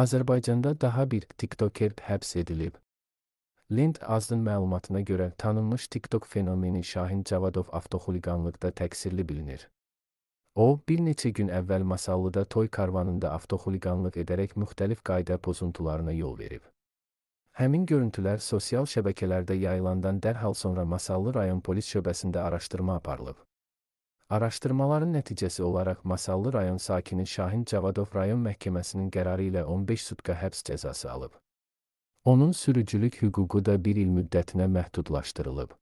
Azərbaycanda daha bir TikToker həbs edilib. Lind Azdın məlumatına görə tanınmış TikTok fenomeni Şahin Cavadov avtoxuliqanlıqda təqsirli bilinir. O, bir neçə gün əvvəl Masallıda toy karvanında avtoxuliqanlıq edərək müxtəlif qayda pozuntularına yol verib. Həmin görüntülər sosial şəbəkələrdə yayılandan dərhal sonra Masallı rayon polis şöbəsində araşdırma aparılıb. Araşdırmaların nəticəsi olaraq Masallı rayon sakini Şahin Cavadov rayon məhkəməsinin qərarı ilə 15 sutka həbs cəzası alıb. Onun sürücülük hüququ da bir il müddətinə məhdudlaşdırılıb.